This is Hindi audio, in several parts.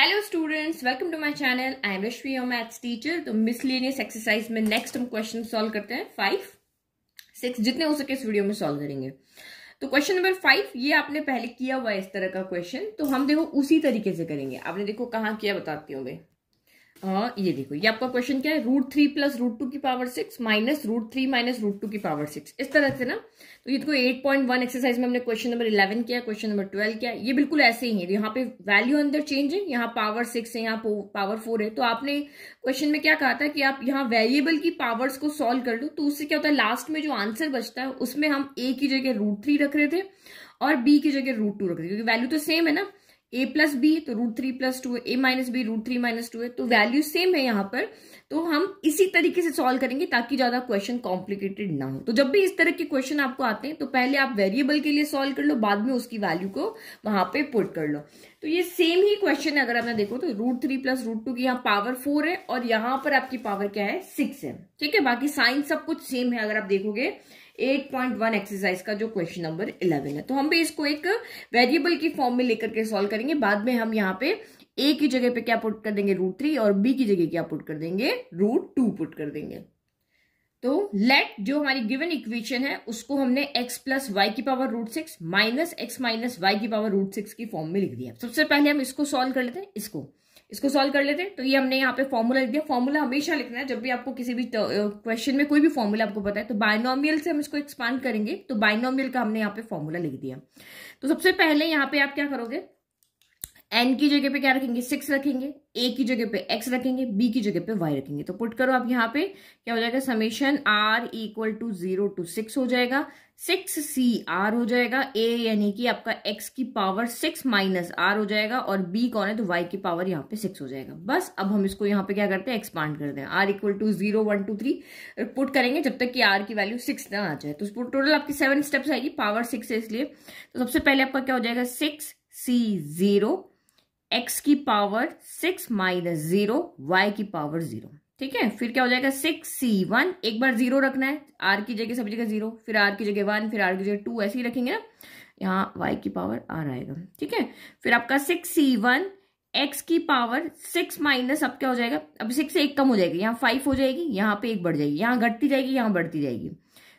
hello students welcome to my channel I am Rashmi your maths teacher तो मिसलेनियस एक्सरसाइज में नेक्स्ट हम क्वेश्चन सॉल्व करते हैं फाइव सिक्स जितने हो सके इस वीडियो में सॉल्व करेंगे तो क्वेश्चन नंबर फाइव ये आपने पहले किया हुआ है इस तरह का क्वेश्चन तो हम देखो उसी तरीके से करेंगे आपने देखो कहाँ किया बताती हूँ मैं आ, ये देखो ये आपका क्वेश्चन क्या है root three plus root two की power six minus root three minus root two की पावर सिक्स इस तरह से ना तो ये देखो एट पॉइंट वन एक्सरसाइज में हमने क्वेश्चन नंबर इलेवन किया क्वेश्चन नंबर ट्वेल्व किया ये बिल्कुल ऐसे ही है तो यहाँ पे वैल्यू अंदर चेंज है यहाँ पावर सिक्स है यहाँ पावर फोर है तो आपने क्वेश्चन में क्या कहा था कि आप यहाँ वेरिएबल की पावर्स को सॉल्व कर लो तो उससे क्या होता है लास्ट में जो आंसर बचता है उसमें हम ए की जगह रूट थ्री रख रहे थे और बी की जगह रूट टू रख रहे थे क्योंकि वैल्यू तो सेम है ना ए प्लस बी तो रूट थ्री प्लस टू है A minus B root three minus two है तो वैल्यू सेम है यहां पर तो हम इसी तरीके से सॉल्व करेंगे ताकि ज्यादा क्वेश्चन कॉम्प्लिकेटेड ना हो तो जब भी इस तरह के क्वेश्चन आपको आते हैं तो पहले आप वेरिएबल के लिए सॉल्व कर लो बाद में उसकी वैल्यू को वहां पे पुट कर लो तो ये सेम ही क्वेश्चन है अगर आपने देखो तो root three plus root two की यहाँ पावर फोर है और यहां पर आपकी पावर क्या है सिक्स है ठीक है बाकी साइंस सब कुछ सेम है अगर आप देखोगे 8.1 एक्सरसाइज का जो क्वेश्चन नंबर 11 है तो हम भी इसको एक वेरिएबल की फॉर्म में लेकर के सॉल्व करेंगे बाद में हम यहाँ पे ए की जगह पे क्या पुट कर देंगे रूट थ्री और बी की जगह क्या पुट कर देंगे रूट टू पुट कर देंगे तो लेट जो हमारी गिवन इक्वेशन है उसको हमने x प्लस वाई की power root six minus X minus Y की पावर रूट सिक्स की फॉर्म में लिख दिया सबसे पहले हम इसको सॉल्व कर लेते हैं इसको इसको सॉल्व कर लेते हैं तो ये हमने यहाँ पे फॉर्मूला लिख दिया फॉर्मूला हमेशा लिखना है जब भी आपको किसी भी क्वेश्चन में कोई भी फॉर्मूला आपको पता है तो बायनोमियल से हम इसको एक्सपांड करेंगे तो बायनोमियल का हमने यहाँ पे फॉर्मूला लिख दिया तो सबसे पहले यहाँ पे आप क्या करोगे एन की जगह पे क्या रखेंगे सिक्स रखेंगे ए की जगह पे एक्स रखेंगे बी की जगह पे वाई रखेंगे तो पुट करो आप यहाँ पे क्या हो जाएगा summation r equal to zero to six हो जाएगा सिक्स सी आर हो जाएगा ए यानी कि आपका एक्स की पावर सिक्स माइनस आर हो जाएगा और बी कौन है तो वाई की पावर यहाँ पे सिक्स हो जाएगा बस अब हम इसको यहाँ पे क्या करते हैं एक्सपांड करते हैं r equal to zero one two three put करेंगे जब तक कि आर की वैल्यू सिक्स ना आ जाए तो टोटल आपकी सेवन स्टेप्स आएगी पावर सिक्स है इसलिए तो सबसे पहले आपका क्या हो जाएगा सिक्स सी जीरो एक्स की power six minus zero Y की पावर जीरो ठीक है फिर क्या हो जाएगा सिक्स सी वन एक बार जीरो रखना है आर की जगह सभी जगह जीरो फिर आर की जगह वन फिर आर की जगह टू ऐसे ही रखेंगे ना यहाँ वाई की पावर आर आएगा ठीक है फिर आपका सिक्स सी वन एक्स की पावर सिक्स माइनस अब क्या हो जाएगा अब सिक्स से एक कम हो जाएगी यहाँ फाइव हो जाएगी यहाँ पे एक बढ़ जाएगी यहाँ घटती जाएगी यहाँ बढ़ती जाएगी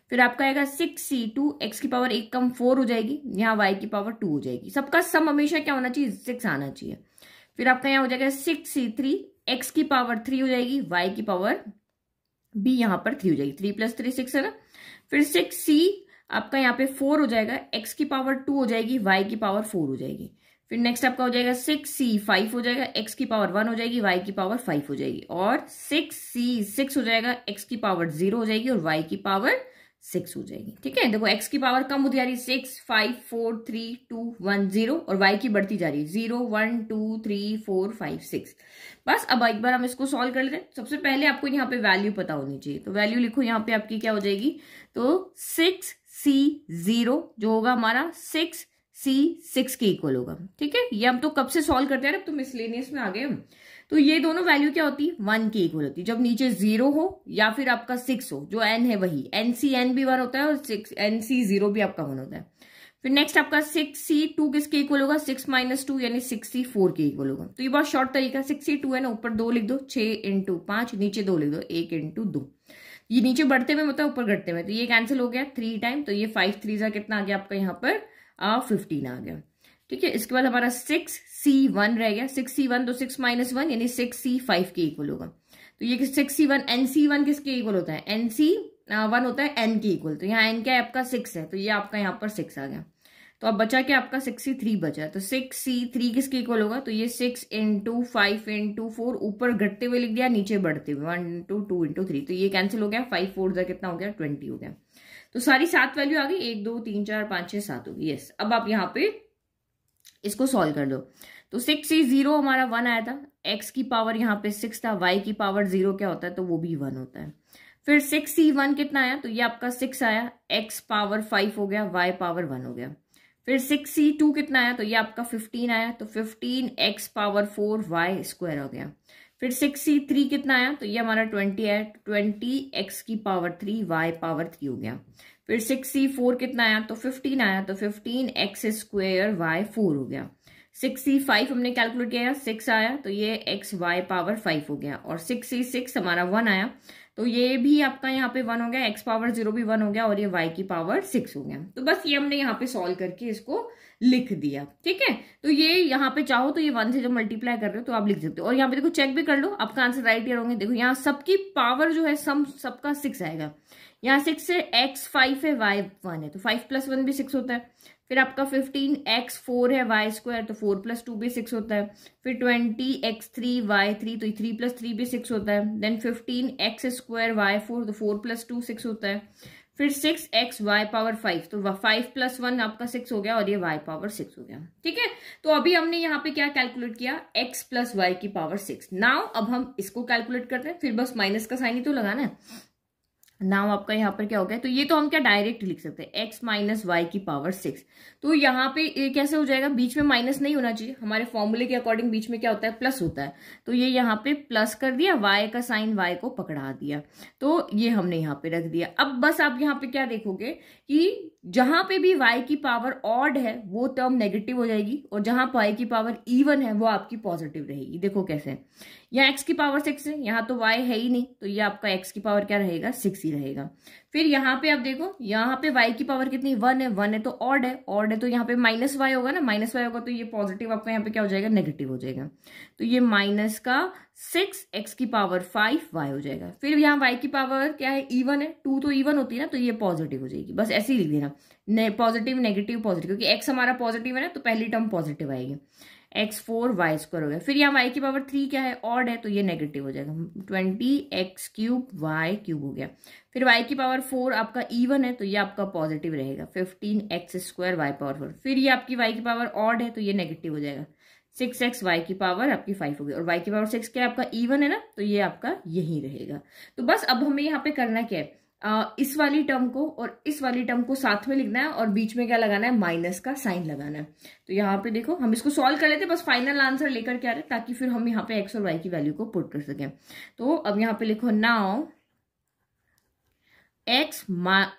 फिर आपका आएगा सिक्स सी टू एक्स की पावर एक कम फोर हो जाएगी यहाँ वाई की पावर टू हो जाएगी सबका सम हमेशा क्या होना चाहिए सिक्स आना चाहिए फिर आपका यहाँ हो जाएगा सिक्स सी थ्री एक्स की पावर थ्री हो जाएगी वाई की पावर बी यहाँ पर थ्री हो जाएगी थ्री प्लस थ्री सिक्स है ना फिर सिक्स सी आपका यहाँ पे फोर हो जाएगा एक्स की पावर टू हो जाएगी वाई की पावर फोर हो जाएगी फिर नेक्स्ट आपका हो जाएगा सिक्स सी फाइव हो जाएगा एक्स की पावर वन हो जाएगी वाई की पावर फाइव हो जाएगी और सिक्स सी सिक्स हो जाएगा एक्स की पावर जीरो हो जाएगी और वाई की पावर सिक्स हो जाएगी ठीक है देखो एक्स की पावर कम होती जा रही है six five four three two one zero और वाई की बढ़ती जा रही है zero one two three four five six बस अब एक बार हम इसको सॉल्व कर लेते हैं सबसे पहले आपको यहाँ पे वैल्यू पता होनी चाहिए तो वैल्यू लिखो यहाँ पे आपकी क्या हो जाएगी तो सिक्स सी जीरो जो होगा हमारा सिक्स सी सिक्स के इक्वल होगा ठीक है ये हम तो कब से सॉल्व करते हैं अब तो मिसलेनियस में आ गए हम तो ये दोनों वैल्यू क्या होती है वन की इक्वल होती है जब नीचे जीरो हो या फिर आपका सिक्स हो जो एन है वही एन सी एन भी वन होता है और सिक्स एन सी जीरो भी आपका वन होता है फिर नेक्स्ट आपका सिक्स सी टू किसके इक्वल होगा सिक्स माइनस टू यानी सिक्स सी फोर के इक्वल होगा तो ये बहुत शॉर्ट तरीका सिक्स सी टू है ना ऊपर दो लिख दो छह इंटू पांच नीचे दो लिख दो एक इंटू दो ये नीचे बढ़ते हुए होता है ऊपर घटते हुए तो ये कैंसिल हो गया थ्री टाइम तो ये फाइव थ्री सा कितना आ गया आपका यहाँ पर फिफ्टीन आ गया ठीक है इसके बाद हमारा सिक्स सी वन रह गया सिक्स सी वन तो सिक्स माइनस वन यानी सिक्स सी फाइव के इक्वल होगा तो ये सिक्स सी वन एन सी वन किसके इक्वल होता है एन सी वन होता है एन के इक्वल तो यहाँ एन क्या है आपका सिक्स है तो ये आपका यहाँ पर सिक्स आ गया तो अब बचा क्या आपका सिक्स सी थ्री बचा है तो सिक्स सी थ्री किसके इक्वल होगा तो ये six into five into four ऊपर घटते हुए लिख दिया नीचे बढ़ते हुए one into two into three तो ये कैंसिल हो गया फाइव फोर जो कितना हो गया ट्वेंटी हो गया तो सारी सात वैल्यू आ गई एक दो तीन चार पांच छह सात होगी यस अब आप यहाँ पे इसको सॉल्व कर दो तो सिक्स ही जीरो हमारा वन आया था एक्स की पावर यहाँ पे सिक्स था वाई की पावर जीरो क्या होता है तो वो भी वन होता है फिर सिक्स ही वन कितना आया तो ये आपका सिक्स आया एक्स पावर फाइव हो गया वाई पावर वन हो गया फिर सिक्स ही टू कितना आया तो ये आपका फिफ्टीन आया तो fifteen X power four Y square हो गया फिर सिक्स ही थ्री कितना आया तो ये हमारा ट्वेंटी आया ट्वेंटी एक्स की power three Y power three हो गया फिर सिक्स सी फोर कितना आया तो फिफ्टीन आया तो fifteen X square Y four हो गया सिक्स सी फाइव हमने कैलकुलेट किया सिक्स आया तो ये एक्स वाई पावर फाइव हो गया और सिक्स सी सिक्स हमारा वन आया तो ये भी आपका यहाँ पे वन हो गया एक्स पावर जीरो भी वन हो गया और ये वाई की पावर सिक्स हो गया तो बस ये हमने यहाँ पे सॉल्व करके इसको लिख दिया ठीक है तो ये यहाँ पे चाहो तो ये वन से जब मल्टीप्लाई कर रहे हो तो आप लिख सकते हो और यहाँ पे देखो चेक भी कर लो आपका आंसर राइट ईयर होंगे देखो यहाँ सबकी पावर जो है सम सबका सिक्स आएगा यहाँ सिक्स है एक्स फाइव है वाई वन है तो फाइव प्लस वन भी सिक्स होता है फिर आपका फिफ्टीन एक्स फोर है वाई स्क्वायर तो फोर प्लस टू भी सिक्स होता है फिर twenty X three Y three तो थ्री प्लस थ्री भी सिक्स होता है then fifteen X square Y four तो फोर प्लस टू सिक्स होता है फिर six X Y power five तो फाइव प्लस वन आपका सिक्स हो गया और ये वाई पावर सिक्स हो गया ठीक है तो अभी हमने यहाँ पे क्या कैलकुलेट किया एक्स प्लस वाई की पावर सिक्स नाउ अब हम इसको कैलकुलेट करते हैं फिर बस माइनस का साइन ही तो लगाना है नाउ आपका यहाँ पर क्या हो गया तो ये तो हम क्या डायरेक्ट लिख सकते हैं एक्स माइनस वाई की पावर सिक्स तो यहाँ पे कैसे हो जाएगा बीच में माइनस नहीं होना चाहिए हमारे फॉर्मूले के अकॉर्डिंग बीच में क्या होता है प्लस होता है तो ये यहाँ पे प्लस कर दिया वाई का साइन वाई को पकड़ा दिया तो ये हमने यहाँ पे रख दिया अब बस आप यहाँ पे क्या देखोगे कि जहां पे भी y की पावर ऑड है वो टर्म नेगेटिव हो जाएगी और जहां पर y की पावर इवन है वो आपकी पॉजिटिव रहेगी देखो कैसे यहाँ x की पावर सिक्स है यहाँ तो y है ही नहीं तो ये आपका x की पावर क्या रहेगा सिक्स ही रहेगा फिर यहाँ पे आप देखो यहाँ पे वाई की पावर कितनी वन है वन है तो ऑड है ऑड है तो यहाँ पे माइनस वाई होगा ना माइनस वाई होगा तो ये पॉजिटिव आपका यहाँ पे क्या हो जाएगा नेगेटिव हो जाएगा तो ये माइनस का सिक्स एक्स की पावर फाइव वाई हो जाएगा फिर यहाँ वाई की पावर क्या है इवन है टू तो इवन होती है ना तो ये पॉजिटिव हो जाएगी बस ऐसे ही लिख देना पॉजिटिव नेगेटिव पॉजिटिव क्योंकि एक्स हमारा पॉजिटिव है ना तो पहली टर्म पॉजिटिव आएगी एक्स फोर वाई स्क्वायर हो गया फिर यहाँ वाई की पावर थ्री क्या है ऑड है तो ये नेगेटिव हो जाएगा twenty X cube Y cube हो गया फिर वाई की पावर फोर आपका ईवन है तो ये आपका पॉजिटिव रहेगा fifteen X square Y power four फिर ये आपकी वाई की पावर ऑड है तो ये नेगेटिव हो जाएगा सिक्स एक्स वाई की पावर आपकी फाइव होगी और वाई की पावर सिक्स क्या आपका इवन है ना तो ये आपका यही रहेगा तो बस अब हमें यहाँ पे करना क्या है इस वाली टर्म को और इस वाली टर्म को साथ में लिखना है और बीच में क्या लगाना है माइनस का साइन लगाना है तो यहाँ पे देखो हम इसको सॉल्व कर लेते हैं बस फाइनल आंसर लेकर के आ रहे ताकि फिर हम यहाँ पे एक्स और वाई की वैल्यू को पुट कर सकें तो अब यहाँ पे लिखो now X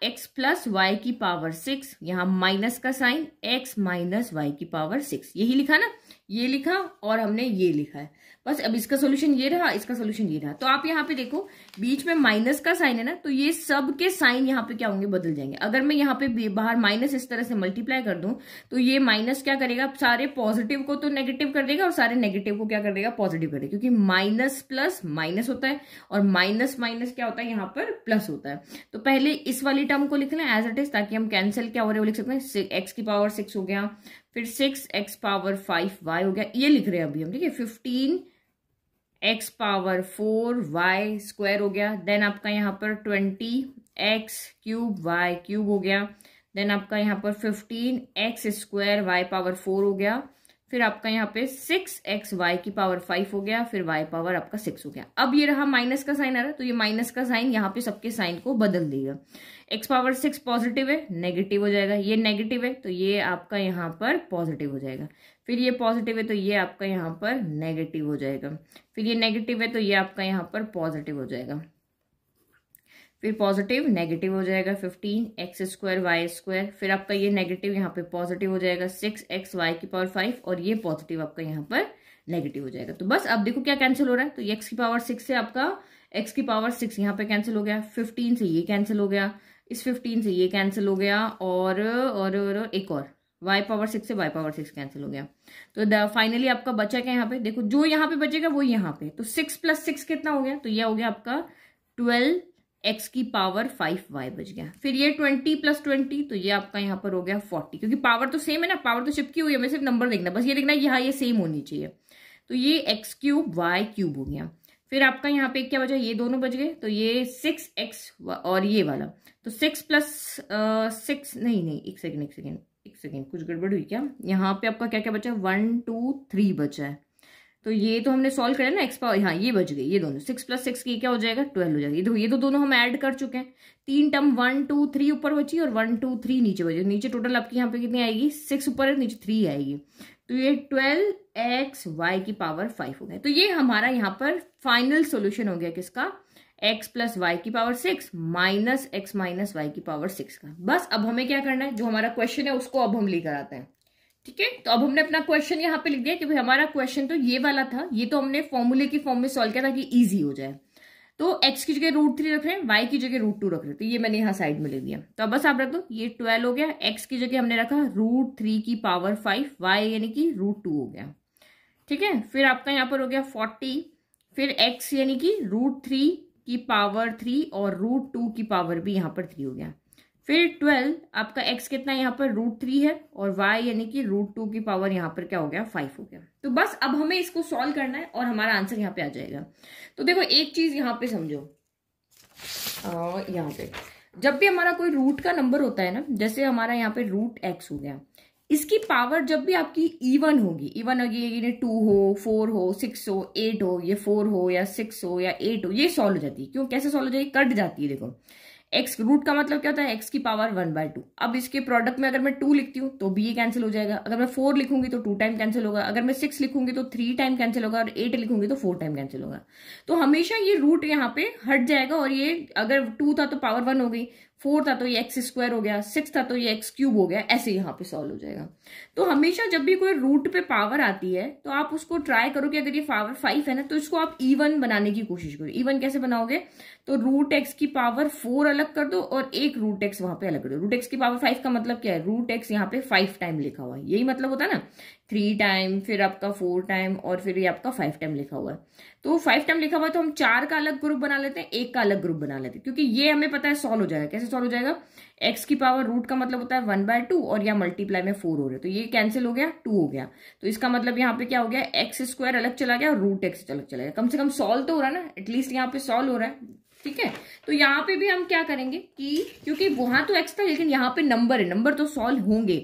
X plus Y की पावर सिक्स यहाँ माइनस का साइन एक्स माइनस वाई की पावर सिक्स यही लिखा ना ये लिखा और हमने ये लिखा है बस अब इसका सोल्यूशन ये रहा इसका सोल्यूशन ये रहा तो आप यहाँ पे देखो बीच में माइनस का साइन है ना तो ये सब के साइन यहाँ पे क्या होंगे बदल जाएंगे अगर मैं यहाँ पे बाहर माइनस इस तरह से मल्टीप्लाई कर दूं तो ये माइनस क्या करेगा सारे पॉजिटिव को तो नेगेटिव कर देगा और सारे नेगेटिव को क्या कर देगा पॉजिटिव कर देगा क्योंकि माइनस प्लस माइनस होता है और माइनस माइनस क्या होता है यहाँ पर प्लस होता है तो पहले इस वाली टर्म को लिख लें एज इट इज ताकि हम कैंसिल क्या हो रहे हो लिख सकते हैं एक्स की पावर सिक्स हो गया फिर six X power five Y हो गया ये लिख रहे हैं अभी हम ठीक है fifteen X power four Y square हो गया देन आपका यहाँ पर twenty X cube Y cube हो गया देन आपका यहाँ पर fifteen X square Y power four हो गया फिर आपका यहाँ पे सिक्स एक्स वाई की पावर फाइव हो गया फिर वाई पावर आपका सिक्स हो गया अब ये रहा माइनस का साइन आ रहा है तो ये माइनस का साइन यहाँ पे सबके साइन को बदल देगा एक्स पावर सिक्स पॉजिटिव है नेगेटिव हो जाएगा ये नेगेटिव है तो ये आपका यहाँ पर पॉजिटिव हो जाएगा फिर ये पॉजिटिव है तो ये आपका यहाँ पर नेगेटिव हो जाएगा फिर ये नेगेटिव है तो ये आपका यहाँ पर पॉजिटिव हो जाएगा फिर पॉजिटिव नेगेटिव हो जाएगा fifteen X square Y square फिर आपका ये नेगेटिव यहाँ पे पॉजिटिव हो जाएगा सिक्स एक्स वाई की पावर फाइव और ये पॉजिटिव आपका यहाँ पर नेगेटिव हो जाएगा तो बस अब देखो क्या कैंसिल हो रहा है तो एक्स की पावर सिक्स से आपका एक्स की पावर सिक्स यहाँ पे कैंसिल हो गया फिफ्टीन से ये कैंसिल हो गया इस फिफ्टीन से ये कैंसिल हो गया और और, और, और एक और वाई पावर सिक्स से वाई पावर सिक्स कैंसिल हो गया तो फाइनली आपका बचा क्या यहाँ पे देखो जो यहाँ पे बचेगा वो यहाँ पे तो सिक्स प्लस सिक्स कितना हो गया तो यह हो गया आपका ट्वेल्व एक्स की पावर फाइव वाई बच गया फिर ये ट्वेंटी प्लस ट्वेंटी तो ये आपका यहाँ पर हो गया फोर्टी क्योंकि पावर तो सेम है ना पावर तो चिपकी हुई है हमें सिर्फ नंबर देखना बस ये देखना यहाँ ये सेम होनी चाहिए तो ये एक्स क्यूब वाई क्यूब हो गया फिर आपका यहाँ पे क्या बचा ये दोनों बच गए तो ये सिक्स एक्स और ये वाला तो सिक्स प्लस सिक्स नहीं नहीं एक सेकेंड एक सेकेंड एक सेकेंड कुछ गड़बड़ हुई क्या यहाँ पे आपका क्या क्या बचा है वन टू थ्री बचा है तो ये तो हमने सॉल्व करा ना एक्स पावर हाँ ये बच गई ये दोनों सिक्स प्लस सिक्स की क्या हो जाएगा ट्वेल्व हो जाएगी ये तो ये तो दोनों हम ऐड कर चुके हैं तीन टर्म वन टू थ्री ऊपर बची और वन टू थ्री नीचे बची नीचे टोटल आपकी यहाँ पे कितनी आएगी सिक्स ऊपर है नीचे थ्री आएगी तो ये ट्वेल्व एक्स वाई की पावर फाइव हो गया तो ये हमारा यहाँ पर फाइनल सोल्यूशन हो गया किसका एक्स प्लस वाई की power six minus X minus Y की पावर सिक्स का बस अब हमें क्या करना है जो हमारा क्वेश्चन है उसको अब हम लेकर आते हैं ठीक है तो अब हमने अपना क्वेश्चन यहाँ पे लिख दिया कि भाई हमारा क्वेश्चन तो ये वाला था ये तो हमने फॉर्मूले की फॉर्म में सॉल्व किया ताकि ईजी हो जाए तो एक्स की जगह रूट थ्री रख रहे हैं वाई की जगह रूट टू रख रहे हैं तो ये मैंने यहाँ साइड में लिख दिया तो अब बस आप रख दो ये ट्वेल्व हो गया एक्स की जगह हमने रखा रूट थ्री की पावर फाइव वाई यानी कि रूट टू हो गया ठीक है फिर आपका यहाँ पर हो गया फोर्टी फिर एक्स यानी कि रूट थ्री की पावर थ्री और रूट टू की पावर भी यहाँ पर थ्री हो गया फिर ट्वेल्व आपका एक्स कितना यहाँ पर रूट थ्री है और वाई यानी कि रूट टू की पावर यहाँ पर क्या हो गया फाइव हो गया तो बस अब हमें इसको सॉल्व करना है और हमारा आंसर यहाँ पे आ जाएगा तो देखो एक चीज यहाँ पे समझो यहाँ पे जब भी हमारा कोई रूट का नंबर होता है ना जैसे हमारा यहाँ पे रूट एक्स हो गया इसकी पावर जब भी आपकी इवन e होगी इवन e होगी ये टू हो फोर हो सिक्स हो एट हो ये फोर हो या सिक्स हो या एट हो ये सॉल्व हो जाती है क्यों कैसे सॉल्व हो जाएगी कट जाती है देखो एक्स रूट का मतलब क्या होता है एक्स की पावर वन बाय टू अब इसके प्रोडक्ट में अगर मैं टू लिखती हूँ तो भी ये कैंसिल हो जाएगा अगर मैं फोर लिखूंगी तो टू टाइम कैंसिल होगा अगर मैं सिक्स लिखूंगी तो थ्री टाइम कैंसिल होगा और एट लिखूंगी तो फोर टाइम कैंसिल होगा तो हमेशा ये रूट यहाँ पे हट जाएगा और ये अगर टू था तो पावर वन हो गई फोर था तो ये एक्स स्क्वायर हो गया सिक्स था तो ये एक्स क्यूब हो गया ऐसे यहाँ पे सॉल्व हो जाएगा तो हमेशा जब भी कोई रूट पे पावर आती है तो आप उसको ट्राई करो कि अगर ये पावर फाइव है ना तो इसको आप इवन बनाने की कोशिश करो इवन कैसे बनाओगे तो रूट एक्स की पावर फोर अलग कर दो और एक रूट एक्स वहां पर अलग कर दो रूट एक्स की पावर फाइव का मतलब क्या है रूट एक्स यहाँ पे फाइव टाइम लिखा हुआ है यही मतलब होता है ना थ्री टाइम फिर आपका फोर टाइम और फिर ये आपका फाइव टाइम लिखा हुआ है तो फाइव टाइम लिखा हुआ है तो हम चार का अलग ग्रुप बना लेते हैं एक का अलग ग्रुप बना लेते हैं क्योंकि ये हमें पता है सॉल्व हो जाएगा कैसे सॉल्व हो जाएगा एक्स की पावर रूट का मतलब होता है वन बाय टू और या मल्टीप्लाई में फोर हो रहे तो ये कैंसिल हो गया टू हो गया तो इसका मतलब यहाँ पे क्या हो गया एक्स स्क्वायर अलग चला गया और रूट एक्स अलग चला गया कम से कम सॉल्व तो हो रहा है ना एटलीस्ट यहाँ पे सॉल्व हो रहा है ठीक है तो यहाँ पे भी हम क्या करेंगे कि क्योंकि वहां तो एक्स था लेकिन यहाँ पे नंबर है नंबर तो सॉल्व होंगे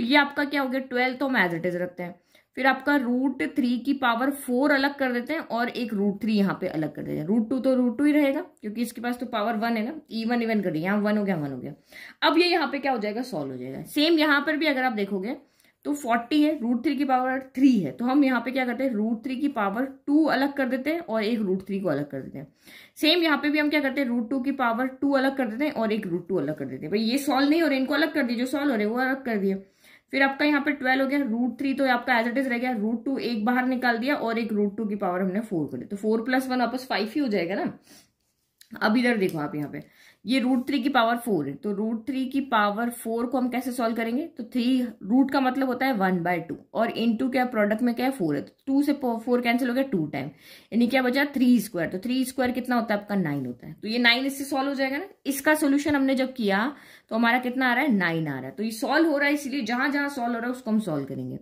तो ये आपका क्या हो गया ट्वेल्व तो हम एज इट इज रखते हैं फिर आपका रूट थ्री की पावर फोर अलग कर देते हैं और एक रूट थ्री यहाँ पे अलग कर देते हैं रूट टू तो रूट टू ही रहेगा क्योंकि इसके पास तो पावर वन है ना इवन इवन कर यहाँ वन हो गया वन हो गया अब ये यहाँ पे क्या हो जाएगा सॉल्व हो जाएगा सेम यहाँ पर भी अगर आप देखोगे तो फोर्टी है रूट थ्री की पावर थ्री है तो हम यहाँ पे क्या करते हैं रूट थ्री की पावर टू अलग कर देते हैं और एक रूट थ्री को अलग कर देते हैं सेम यहाँ पे भी हम क्या करते हैं रूट टू की पावर टू अलग कर देते हैं और एक रूट टू अलग कर देते हैं भाई ये सॉल्व नहीं हो रहे इनको अलग कर दिए जो सॉल्व हो रहे वो अलग कर दिए फिर आपका यहाँ पे ट्वेल्व हो गया रूट थ्री तो आपका एज इट इज रह गया रूट टू एक बाहर निकाल दिया और एक रूट टू की पावर हमने फोर कर दी तो फोर प्लस वन वापस फाइव ही हो जाएगा ना अब इधर देखो आप यहाँ पे ये रूट थ्री की पावर फोर है तो रूट थ्री की पावर फोर को हम कैसे सॉल्व करेंगे तो थ्री रूट का मतलब होता है वन बाय टू और इन टू क्या प्रोडक्ट में क्या है फोर है तो टू से फोर कैंसिल हो गया टू टाइम यानी क्या बचा थ्री स्क्वायर तो थ्री स्क्वायर कितना होता है आपका नाइन होता है तो ये नाइन इससे सॉल्व हो जाएगा ना इसका सोल्यूशन हमने जब किया तो हमारा कितना आ रहा है नाइन आ रहा है तो ये सॉल्व हो रहा है इसलिए जहां जहां सॉल्व हो रहा है उसको हम सॉल्व करेंगे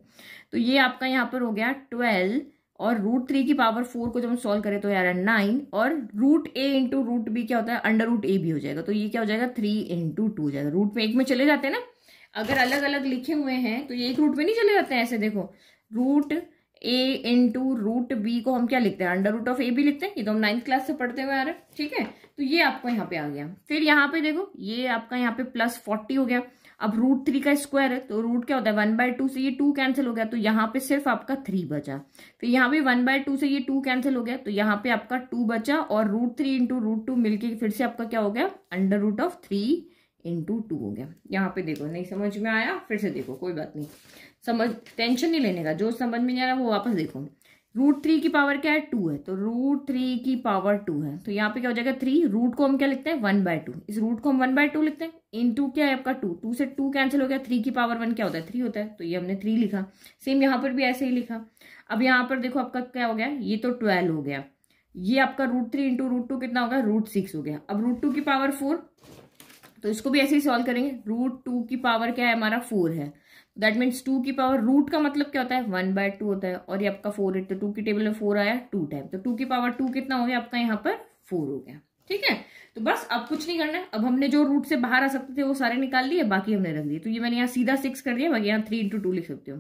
तो ये आपका यहाँ पर हो गया ट्वेल्व और रूट थ्री की पावर फोर को जब हम सोल्व करें तो यार नाइन और root a into root b क्या होता है अंडर रूट ए भी हो जाएगा तो ये क्या हो जाएगा थ्री इंटू टू हो जाएगा रूट में एक में चले जाते हैं ना अगर अलग अलग लिखे हुए हैं तो ये एक रूट में नहीं चले जाते हैं ऐसे देखो root a into root b को हम क्या लिखते हैं अंडर रूट ऑफ ए भी लिखते हैं ये तो हम नाइन्थ क्लास से पढ़ते हुए आ रहे हैं ठीक है तो ये आपको यहाँ पे आ गया फिर यहाँ पे देखो ये आपका यहाँ पे प्लस फोर्टी हो गया अब रूट थ्री का स्क्वायर है तो रूट क्या होता है वन बाय टू से ये टू कैंसिल हो गया तो यहाँ पे सिर्फ आपका थ्री बचा फिर यहाँ पे वन बाय टू से ये टू कैंसिल हो गया तो यहाँ पे आपका टू बचा और root three into root two मिलकर फिर से आपका क्या हो गया under root of three into two हो गया यहाँ पे देखो नहीं समझ में आया फिर से देखो कोई बात नहीं समझ टेंशन नहीं लेने का जो समझ में नहीं आ रहा वो वापस देखो रूट थ्री की पावर क्या है टू है तो रूट थ्री की पावर टू है तो यहाँ पे क्या हो जाएगा थ्री रूट को हम क्या लिखते हैं वन बाय टू इस रूट को हम वन बाय टू लिखते हैं इन टू क्या है आपका टू टू से टू कैंसिल हो गया थ्री की पावर वन क्या होता है थ्री होता है तो ये हमने थ्री लिखा सेम यहाँ पर भी ऐसे ही लिखा अब यहाँ पर देखो आपका क्या हो गया ये तो ट्वेल्व हो गया ये आपका root three into root two कितना होगा रूट सिक्स हो गया अब रूट टू की पावर फोर तो इसको भी ऐसे ही सॉल्व करेंगे रूट टू की पावर क्या है हमारा फोर है दैट मीन्स टू की पावर रूट का मतलब क्या होता है वन बाय टू होता है और ये आपका फोर एट तो टू की टेबल में फोर आया टू टाइम तो टू की पावर टू कितना हो गया आपका यहाँ पर फोर हो गया ठीक है तो बस अब कुछ नहीं करना है अब हमने जो रूट से बाहर आ सकते थे वो सारे निकाल लिए बाकी हमने रख दिए तो ये मैंने यहाँ सीधा सिक्स कर दिया बाकी यहाँ थ्री इंटू टू लिख सकते हो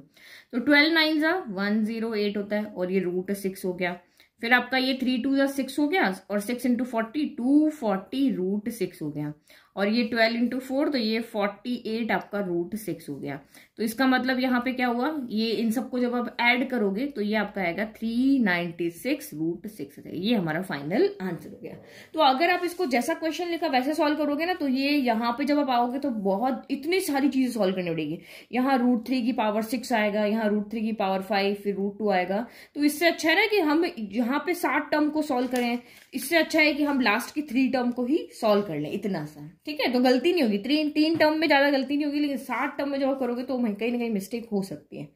तो ट्वेल्व नाइन जा वन जीरो एट होता है और ये रूट सिक्स हो गया फिर आपका ये थ्री टू या सिक्स हो गया और six into forty two forty root six हो गया और ये ट्वेल्व इंटू फोर तो ये फोर्टी एट आपका रूट सिक्स हो गया तो इसका मतलब यहाँ पे क्या हुआ ये इन सबको जब आप ऐड करोगे तो ये आपका आएगा three ninety six root six ये हमारा फाइनल आंसर हो गया तो अगर आप इसको जैसा क्वेश्चन लिखा वैसे सॉल्व करोगे ना तो ये यहाँ पे जब आप आओगे तो बहुत इतनी सारी चीजें सॉल्व करनी पड़ेगी यहाँ रूट थ्री की पावर सिक्स आएगा यहाँ रूट थ्री की पावर फाइव फिर रूट टू आएगा तो इससे अच्छा है ना कि हम यहाँ पे सात टर्म को सॉल्व करें इससे अच्छा है कि हम लास्ट की थ्री टर्म को ही सॉल्व कर लें इतना सा ठीक है तो गलती नहीं होगी तीन तीन टर्म में ज़्यादा गलती नहीं होगी लेकिन सात टर्म में जब करोगे तो कहीं ना कहीं मिस्टेक हो सकती है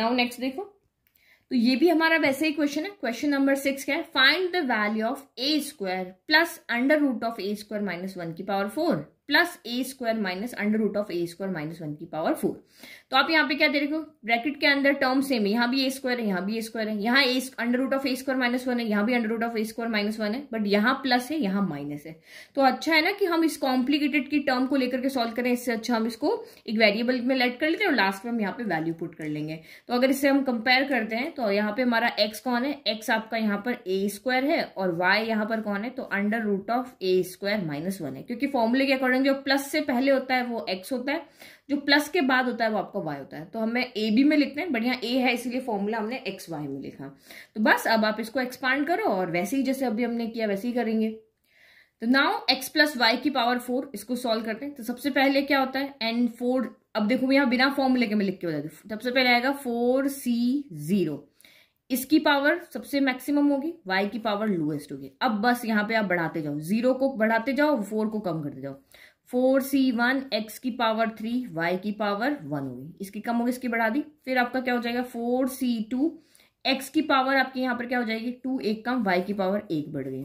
नाउ नेक्स्ट देखो तो ये भी हमारा वैसे ही क्वेश्चन है क्वेश्चन नंबर सिक्स क्या है find the value of a square plus under root of a square minus one की power four plus a square minus under root of a square minus one की पावर फोर तो आप यहाँ पे क्या दे हो ब्रैकेट के अंदर टर्म सेम यहाँ भी ए स्क्वायर है यहाँ भी ए स्क्वायर है यहाँ a under root of a square minus one है यहाँ भी under root of a square minus one है बट यहाँ प्लस है यहाँ माइनस है तो अच्छा है ना कि हम इस कॉम्प्लिकेटेड की टर्म को लेकर के सॉल्व करें इससे अच्छा हम इसको एक वेरिएबल में लेट कर लेते हैं और लास्ट में हम यहाँ पे वैल्यू पुट कर लेंगे तो अगर इससे हम कंपेयर करते हैं तो यहाँ पे हमारा एक्स कौन है एक्स आपका यहाँ पर ए स्क्वायर है और वाई यहाँ पर कौन है तो under root of a square minus one है क्योंकि फॉर्मूले के अकॉर्डिंग जो प्लस से पहले होता है वो एक्स होता है जो प्लस के बाद होता है वो आपका वाई होता है तो हमें ए बी में लिखते हैं बढ़िया ए है इसलिए फॉर्मूला हमने एक्स वाई में लिखा तो बस अब आप इसको एक्सपांड करो और वैसे ही जैसे अभी हमने किया वैसे ही करेंगे तो नाउ एक्स प्लस वाई की पावर फोर इसको सॉल्व करते हैं तो सबसे पहले क्या होता है एन फोर अब देखो यहाँ बिना फॉर्मूले के मैं लिख के बता दूँ सबसे पहले आएगा फोर सी जीरो इसकी पावर सबसे मैक्सिमम होगी वाई की पावर लोएस्ट होगी अब बस यहाँ पे आप बढ़ाते जाओ जीरो को बढ़ाते जाओ फोर को कम करते जाओ फोर सी वन एक्स की पावर थ्री वाई की पावर वन हुई इसकी कम होगी इसकी बढ़ा दी फिर आपका क्या हो जाएगा फोर सी टू एक्स की पावर आपके यहाँ पर क्या हो जाएगी टू एक कम वाई की पावर एक बढ़ गई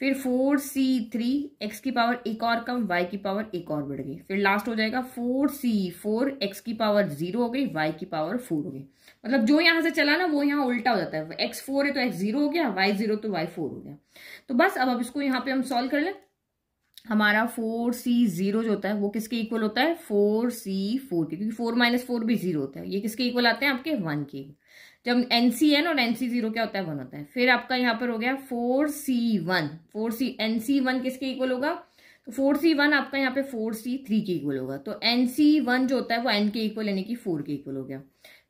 फिर फोर सी थ्री एक्स की पावर एक और कम वाई की पावर एक और बढ़ गई फिर लास्ट हो जाएगा फोर सी फोर एक्स की पावर जीरो हो गई वाई की पावर फोर हो गई मतलब जो यहाँ से चला ना वो यहाँ उल्टा हो जाता है एक्स फोर है तो एक्स जीरो हो गया वाई जीरो तो वाई फोर हो गया तो बस अब अब इसको यहाँ पे हम सॉल्व कर लें हमारा फोर सी जीरो जो होता है वो किसके इक्वल होता है फोर सी फोर के क्योंकि फोर माइनस फोर भी जीरो होता है ये किसके इक्वल आते हैं आपके वन के जब एन सी एन और एन सी जीरो क्या होता है वन होता है फिर आपका यहाँ पर हो गया four C one four C n सी वन किसके इक्वल होगा तो फोर सी वन आपका यहाँ पे फोर सी थ्री के इक्वल होगा तो एन सी वन जो होता है वो एन के इक्वल यानी कि फोर के इक्वल हो गया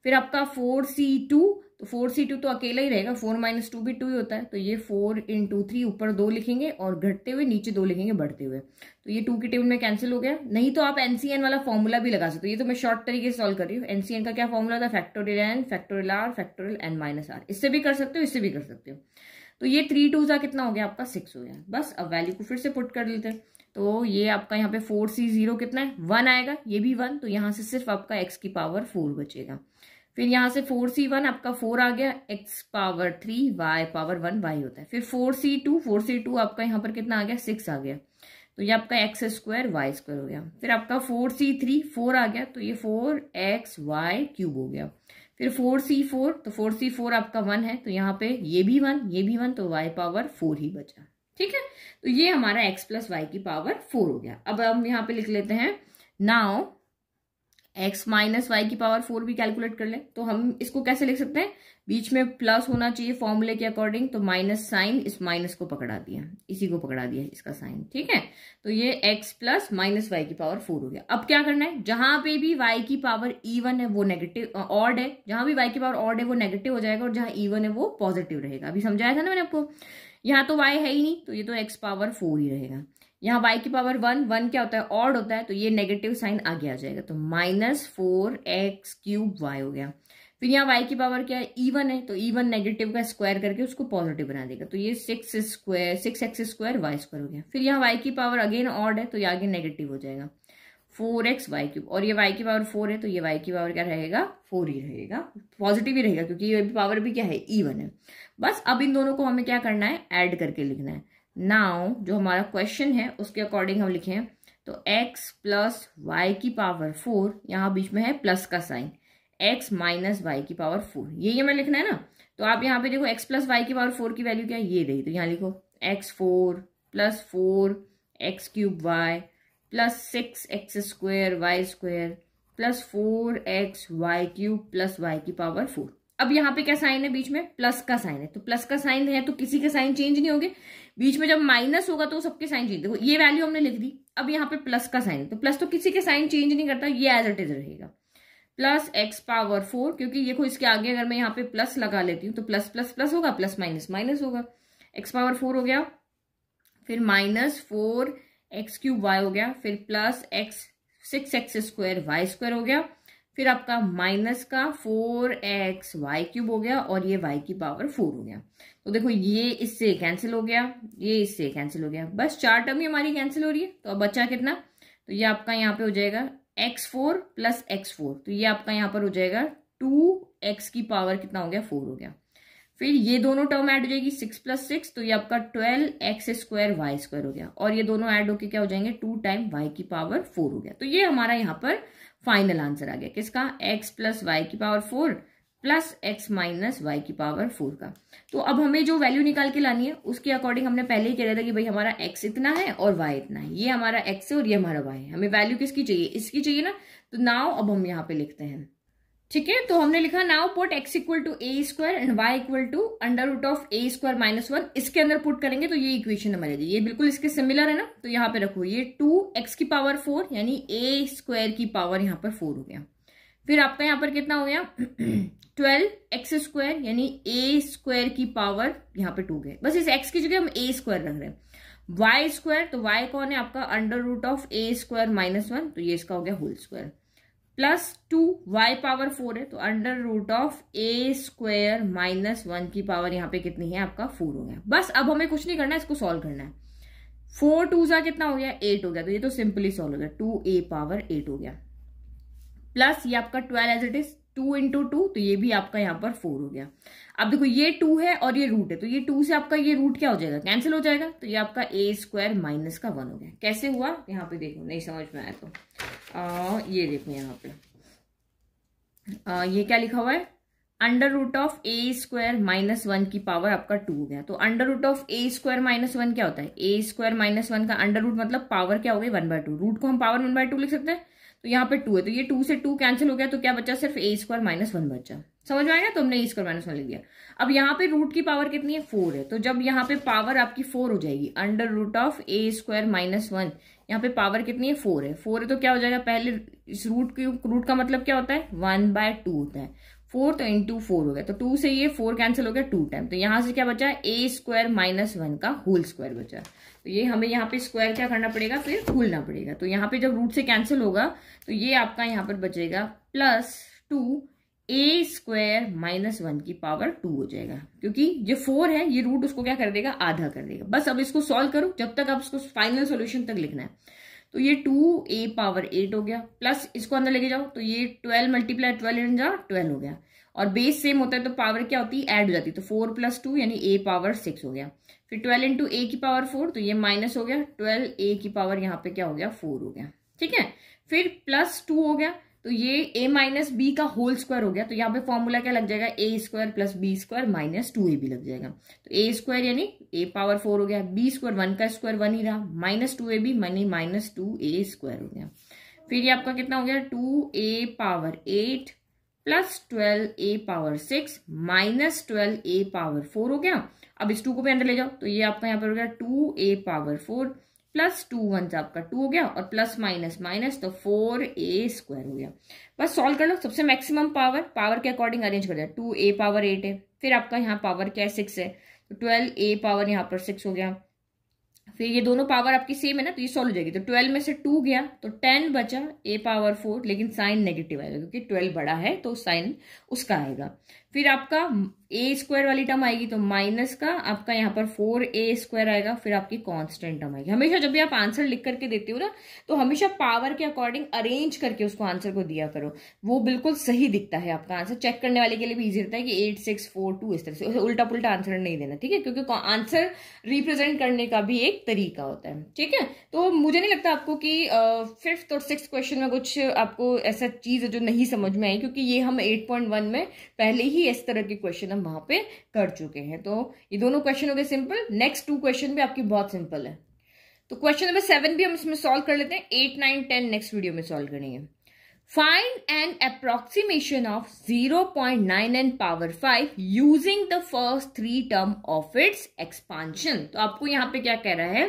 फिर आपका फोर सी टू तो फोर सी टू तो अकेला ही रहेगा फोर माइनस टू भी टू ही होता है तो ये फोर इन टू थ्री ऊपर दो लिखेंगे और घटते हुए नीचे दो लिखेंगे बढ़ते हुए तो ये टू की टेबल में कैंसिल हो गया नहीं तो आप एनसीएन वाला फॉर्मूला भी लगा सकते हो ये तो मैं शॉर्ट तरीके से सॉल्व कर रही हूँ एनसीएन का क्या फॉर्मूला था factorial n factorial r factorial n minus r इससे भी कर सकते हो इससे भी कर सकते हो तो ये थ्री टू सा कितना हो गया आपका सिक्स हो गया बस अब वैल्यू को फिर से पुट कर लेते हैं तो ये आपका यहाँ पे फोर सी जीरो कितना है वन आएगा ये भी वन तो यहाँ से सिर्फ आपका एक्स की पावर फोर बचेगा फिर यहां से फोर सी वन आपका फोर आ गया x power three Y power one y होता है फिर four C two four C two आपका यहां पर कितना आ गया सिक्स आ गया तो ये आपका एक्स स्क्वायर वाई स्क्वायर हो गया फिर आपका फोर सी थ्री फोर आ गया तो ये फोर एक्स वाई क्यूब हो गया फिर फोर सी फोर तो फोर सी फोर आपका वन है तो यहाँ पे ये भी वन ये भी वन तो वाई पावर फोर ही बचा ठीक है तो ये हमारा एक्स प्लस वाई की पावर फोर हो गया अब हम यहाँ पे लिख लेते हैं नाउ एक्स माइनस वाई की पावर फोर भी कैलकुलेट कर ले तो हम इसको कैसे लिख सकते हैं बीच में प्लस होना चाहिए फॉर्मूले के अकॉर्डिंग तो माइनस साइन इस माइनस को पकड़ा दिया इसी को पकड़ा दिया इसका साइन ठीक है तो ये एक्स प्लस माइनस वाई की पावर फोर हो गया अब क्या करना है जहां पे भी वाई की पावर ईवन है वो नेगेटिव ऑड है जहां भी वाई की पावर ऑड है वो नेगेटिव हो जाएगा और जहां ईवन है वो पॉजिटिव रहेगा अभी समझाया था ना मैंने आपको यहाँ तो वाई है ही नहीं तो ये तो एक्स पावर फोर ही रहेगा यहाँ y की पावर वन वन क्या होता है ऑड होता है तो ये नेगेटिव साइन आगे आ जाएगा तो minus four x cube y हो गया फिर यहाँ y की पावर क्या है ईवन है तो ईवन नेगेटिव का स्क्वायर करके उसको पॉजिटिव बना देगा तो ये six square six x square Y square हो गया फिर यहाँ y की पावर अगेन ऑड है तो ये आगे नेगेटिव हो जाएगा फोर एक्स वाई क्यूब और ये वाई की पावर फोर है तो ये वाई की पावर क्या रहेगा फोर ही रहेगा पॉजिटिव ही रहेगा क्योंकि ये पावर भी क्या है ईवन है बस अब इन दोनों को हमें क्या करना है एड करके लिखना है नाउ जो हमारा क्वेश्चन है उसके अकॉर्डिंग हम लिखें तो x प्लस वाई की पावर फोर यहाँ बीच में है प्लस का साइन x माइनस वाई की पावर फोर ये हमें लिखना है ना तो आप यहाँ पे देखो x प्लस वाई की पावर फोर की वैल्यू क्या है ये रही तो यहाँ लिखो x four plus four x cube y plus six x square Y square plus four x y cube plus Y की पावर फोर अब यहाँ पे क्या साइन है बीच में प्लस का साइन है तो प्लस का साइन है तो किसी के साइन चेंज नहीं होंगे बीच में जब माइनस होगा तो सबके साइन चेंज देखो ये वैल्यू हमने लिख दी अब यहाँ पे प्लस का साइन है तो प्लस तो किसी के साइन चेंज नहीं करता ये एज इट इज रहेगा प्लस एक्स पावर फोर क्योंकि देखो इसके आगे अगर मैं यहाँ पे प्लस लगा लेती हूँ तो प्लस प्लस प्लस होगा प्लस माइनस माइनस होगा एक्स पावर फोर हो गया फिर minus four x cube y हो गया फिर plus x six x square Y square हो गया फिर आपका माइनस का फोर एक्स वाई क्यूब हो गया और ये वाई की पावर फोर हो गया तो देखो ये इससे कैंसिल हो गया ये इससे कैंसिल हो गया बस चार टर्म ही हमारी कैंसिल हो रही है तो अब बचा कितना तो ये आपका यहाँ पे हो जाएगा x four plus x four तो ये आपका यहाँ पर हो जाएगा टू एक्स की पावर कितना हो गया फोर हो गया फिर ये दोनों टर्म ऐड हो जाएगी सिक्स प्लस सिक्स तो ये आपका twelve x square Y square हो गया और ये दोनों ऐड होके क्या हो जाएंगे टू टाइम वाई की पावर फोर हो गया तो ये हमारा यहाँ पर फाइनल आंसर आ गया किसका x प्लस वाई की power four plus x minus Y की पावर फोर का तो अब हमें जो वैल्यू निकाल के लानी है उसके अकॉर्डिंग हमने पहले ही कह दिया था कि भाई हमारा एक्स इतना है और वाई इतना है ये हमारा एक्स है और ये हमारा वाई है हमें वैल्यू किसकी चाहिए इसकी चाहिए ना तो नाव अब हम यहाँ पे लिखते हैं ठीक है तो हमने लिखा now put x equal to a square and y equal to under root of a square minus one इसके अंदर पुट करेंगे तो ये इक्वेशन हमारे ये बिल्कुल इसके सिमिलर है ना तो यहाँ पे रखो ये टू एक्स की पावर फोर यानी ए स्क्वायर की पावर यहाँ पर फोर हो गया फिर आपका यहाँ पर कितना हो गया ट्वेल्व एक्स स्क्वायर यानी ए स्क्वायर की पावर यहाँ पे टू गए बस इस एक्स की जगह हम ए स्क्वायर रख रहे हैं वाई स्क्वायर तो वाई कौन है आपका under root of a square minus one तो ये इसका हो गया whole square plus two y power four है तो under root of a square minus one की पावर यहां पे कितनी है आपका फोर हो गया बस अब हमें कुछ नहीं करना है इसको सॉल्व करना है फोर टू सा कितना हो गया एट हो गया तो ये तो सिंपली सॉल्व हो गया टू ए पावर एट हो गया प्लस ये आपका twelve as it is two into two तो ये भी आपका यहाँ पर फोर हो गया अब देखो ये टू है और ये रूट है तो ये टू से आपका ये रूट क्या हो जाएगा कैंसिल हो जाएगा तो ये आपका ए स्क्वायर माइनस का वन हो गया कैसे हुआ यहाँ पे देखो नहीं समझ में आया तो आ, ये देखो यहाँ पे आ, ये क्या लिखा हुआ है under root of a square minus one की पावर आपका टू हो गया तो under root of a square minus one क्या होता है ए स्क्वायर माइनस वन का अंडर रूट मतलब पावर क्या हो गई वन बाय टू रूट को हम पावर वन बाय टू लिख सकते हैं तो यहाँ पे टू है तो ये टू से टू कैंसिल हो गया तो क्या बचा सिर्फ ए स्क्वायर माइनस वन बचा समझ में आएगा तो हमने ए स्क्वायर माइनस वन लिख दिया अब यहाँ पे रूट की पावर कितनी है फोर है तो जब यहाँ पे पावर आपकी फोर हो जाएगी under root of a square minus one यहाँ पे पावर कितनी है फोर है फोर है तो क्या हो जाएगा पहले इस रूट की रूट का मतलब क्या होता है वन बाय टू होता है फोर तो इंटू फोर हो गया तो टू से ये फोर कैंसिल हो गया टू टाइम तो यहाँ से क्या बचा ए स्क्वायर माइनस वन का होल स्क्वायर बचा तो ये हमें यहाँ पे स्क्वायर क्या करना पड़ेगा फिर भूलना पड़ेगा तो यहाँ पे जब रूट से कैंसिल होगा तो ये आपका यहाँ पर बचेगा plus two a square minus one की पावर टू हो जाएगा क्योंकि ये फोर है ये रूट उसको क्या कर देगा आधा कर देगा बस अब इसको सॉल्व करो जब तक आप इसको फाइनल सोल्यूशन तक लिखना है तो ये टू ए पावर एट हो गया प्लस इसको अंदर लेके जाओ तो ये ट्वेल्व मल्टीप्लाई ट्वेल्व जा ट्वेल्व हो गया और बेस सेम होता है तो पावर क्या होती है एड हो जाती है तो फोर प्लस टू यानी ए पावर सिक्स हो गया फिर ट्वेल्व इंटू ए की पावर फोर तो ये माइनस हो गया ट्वेल्व ए की पावर यहाँ पे क्या हो गया फोर हो गया ठीक है फिर प्लस टू हो गया तो ये ए माइनस बी का होल स्क्वायर हो गया तो यहाँ पे फॉर्मूला क्या लग जाएगा a square plus b square minus two a b लग जाएगा तो ए स्क्वायर यानी ए पावर फोर हो गया बी स्क्वायर वन का स्क्वायर वन ही रहा माइनस टू ए बी मनी माइनस टू ए स्क्वायर हो गया फिर ये आपका कितना हो गया two a power eight plus twelve a power six minus twelve a power four हो गया अब इस टू को भी अंदर ले जाओ तो ये आपका यहाँ पर हो गया two a power four plus two one आपका टू हो गया और प्लस माइनस माइनस तो फोर ए स्क्वायर हो गया बस सॉल्व कर लो सबसे मैक्सिमम पावर पावर के अकॉर्डिंग अरेंज कर दिया टू ए पावर एट है फिर आपका यहाँ पावर क्या है सिक्स है तो ट्वेल्व ए पावर यहाँ पर सिक्स हो गया फिर ये दोनों पावर आपकी सेम है ना तो ये सॉल्व हो जाएगी तो ट्वेल्व में से टू गया तो टेन बचा ए पावर फोर लेकिन साइन नेगेटिव आएगा क्योंकि ट्वेल्व बड़ा है तो साइन उसका आएगा फिर आपका ए स्क्वायर वाली टर्म आएगी तो माइनस का आपका यहाँ पर फोर ए स्क्वायर आएगा फिर आपकी कांस्टेंट टर्म आएगी हमेशा जब भी आप आंसर लिख करके देते हो ना तो हमेशा पावर के अकॉर्डिंग अरेंज करके उसको आंसर को दिया करो वो बिल्कुल सही दिखता है आपका आंसर चेक करने वाले के लिए भी ईजी रहता है कि एट सिक्स फोर टू इस तरह से उसे उल्टा पुल्टा आंसर नहीं देना ठीक है क्योंकि आंसर रिप्रेजेंट करने का भी एक तरीका होता है ठीक है तो मुझे नहीं लगता आपको कि फिफ्थ और सिक्स क्वेश्चन में कुछ आपको ऐसा चीज़ है जो नहीं समझ में आई क्योंकि ये हम एट में पहले ही इस तरह के क्वेश्चन हम वहां पे कर चुके हैं तो ये दोनों क्वेश्चन हो गए सिंपल नेक्स्ट टू क्वेश्चन भी आपकी बहुत सिंपल है तो क्वेश्चन नंबर सेवन भी हम इसमें सॉल्व कर लेते हैं eight nine ten next video में सॉल्व करेंगे find and approximation of zero point nine and power five using the first three term of its expansion तो आपको यहाँ पे क्या कह रहा है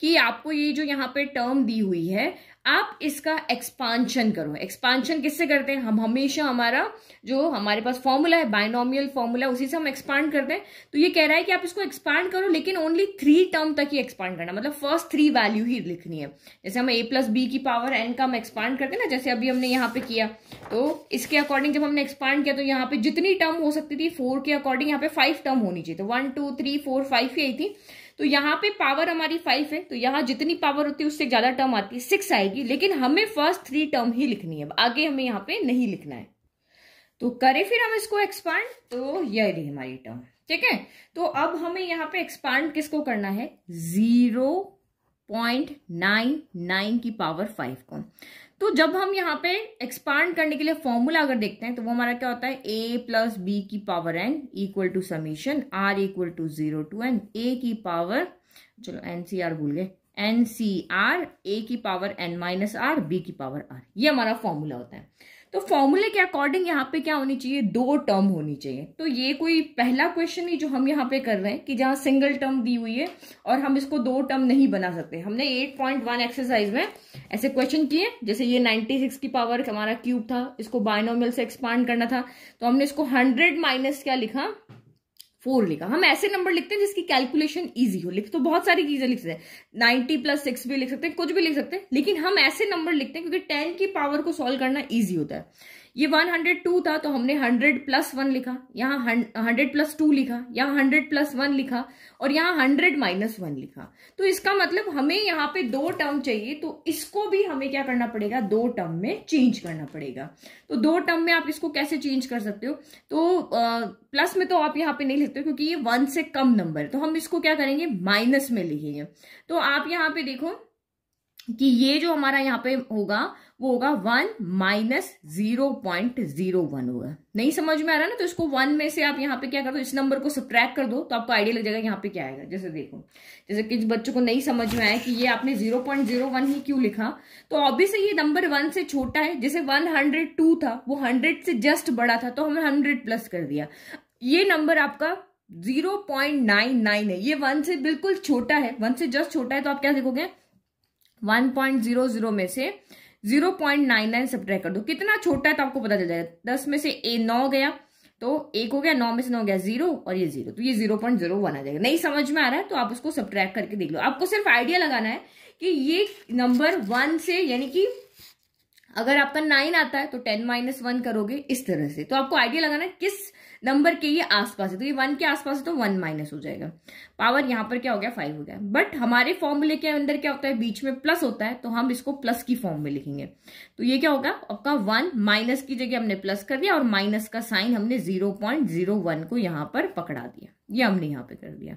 कि आपको ये जो यहाँ पे टर्म दी हुई है आप इसका एक्सपांशन करो एक्सपांशन किससे करते हैं हम हमेशा हमारा जो हमारे पास फॉर्मूला है बायनोमियल फॉर्मूला उसी से हम एक्सपांड करते हैं तो ये कह रहा है कि आप इसको एक्सपांड करो लेकिन ओनली थ्री टर्म तक ही एक्सपांड करना मतलब फर्स्ट थ्री वैल्यू ही लिखनी है जैसे हम ए प्लस बी की पावर एन का हम एक्सपांड करते हैं ना जैसे अभी हमने यहाँ पे किया तो इसके अकॉर्डिंग जब हमने एक्सपांड किया तो यहाँ पे जितनी टर्म हो सकती थी फोर के अकॉर्डिंग यहाँ पे फाइव टर्म होनी चाहिए तो one two three four five ही आई थी तो यहाँ पे पावर हमारी फाइव है तो यहाँ जितनी पावर होती है उससे ज्यादा टर्म आती है सिक्स आएगी लेकिन हमें फर्स्ट थ्री टर्म ही लिखनी है आगे हमें यहाँ पे नहीं लिखना है तो करें फिर हम इसको एक्सपांड तो यह रही हमारी टर्म ठीक है तो अब हमें यहाँ पे एक्सपांड किसको करना है जीरो पॉइंट नाइन नाइन की पावर फाइव को तो जब हम यहाँ पे एक्सपांड करने के लिए फॉर्मूला अगर देखते हैं तो वो हमारा क्या होता है ए प्लस बी की power n equal to summation r equal to zero to n a की पावर चलो एन सी आर भूल गए एन सी आर ए की power n minus r b की पावर आर ये हमारा फॉर्मूला होता है तो फॉर्मूले के अकॉर्डिंग यहाँ पे क्या होनी चाहिए दो टर्म होनी चाहिए तो ये कोई पहला क्वेश्चन ही जो हम यहाँ पे कर रहे हैं कि जहाँ सिंगल टर्म दी हुई है और हम इसको दो टर्म नहीं बना सकते हमने 8.1 एक्सरसाइज में ऐसे क्वेश्चन किए जैसे ये 96 की पावर हमारा क्यूब था इसको बायनोमल से एक्सपांड करना था तो हमने इसको हंड्रेड माइनस क्या लिखा फोर लिखा हम ऐसे नंबर लिखते हैं जिसकी कैलकुलेशन इजी हो लिख तो बहुत सारी चीजें लिख सकते हैं नाइनटी प्लस सिक्स भी लिख सकते हैं कुछ भी लिख सकते हैं लेकिन हम ऐसे नंबर लिखते हैं क्योंकि टेन की पावर को सॉल्व करना ईजी होता है ये 102 था तो हमने 100 प्लस वन लिखा यहाँ 100 प्लस टू लिखा यहाँ 100 प्लस वन लिखा और यहाँ 100 माइनस वन लिखा तो इसका मतलब हमें यहाँ पे दो टर्म चाहिए तो इसको भी हमें क्या करना पड़ेगा दो टर्म में चेंज करना पड़ेगा तो दो टर्म में आप इसको कैसे चेंज कर सकते हो तो आ, प्लस में तो आप यहाँ पे नहीं लिखते क्योंकि ये वन से कम नंबर तो हम इसको क्या करेंगे माइनस में लिखेंगे तो आप यहाँ पे देखो कि ये जो हमारा यहाँ पे होगा वो होगा one minus zero point zero one होगा नहीं समझ में आ रहा ना तो इसको वन में से आप यहाँ पे क्या कर दो इस नंबर को सब्ट्रैक कर दो तो आपको आइडिया लग जाएगा यहाँ पे क्या आएगा जैसे देखो जैसे कि बच्चों को नहीं समझ में आया कि ये आपने जीरो पॉइंट जीरो वन ही क्यों लिखा तो ऑब्वियसली ये नंबर वन से छोटा है जैसे वन हंड्रेड टू था वो हंड्रेड से जस्ट बड़ा था तो हमने हंड्रेड प्लस कर दिया ये नंबर आपका जीरो पॉइंट नाइन नाइन है ये वन से बिल्कुल छोटा है वन से जस्ट छोटा है तो आप क्या देखोगे वन पॉइंट जीरो जीरो में से zero point nine nine subtract कर दो कितना छोटा है तो आपको पता चल जाएगा दस में से ए नौ गया तो एक हो गया नौ में से नौ गया जीरो और ये जीरो तो ये जीरो पॉइंट जीरो वन आ जाएगा नहीं समझ में आ रहा है तो आप उसको ट्रैक करके देख लो आपको सिर्फ आइडिया लगाना है कि ये नंबर वन से यानी कि अगर आपका नाइन आता है तो टेन माइनस वन करोगे इस तरह से तो आपको आइडिया लगाना है किस नंबर के ये आसपास है तो ये वन के आसपास है तो वन माइनस हो जाएगा पावर यहाँ पर क्या हो गया फाइव हो गया बट हमारे फॉर्मूले के अंदर क्या होता है बीच में प्लस होता है तो हम इसको प्लस की फॉर्म में लिखेंगे तो ये क्या होगा आपका वन माइनस की जगह हमने प्लस कर दिया और माइनस का साइन हमने जीरो पॉइंट जीरो वन को यहाँ पर पकड़ा दिया ये हमने यहाँ पे कर दिया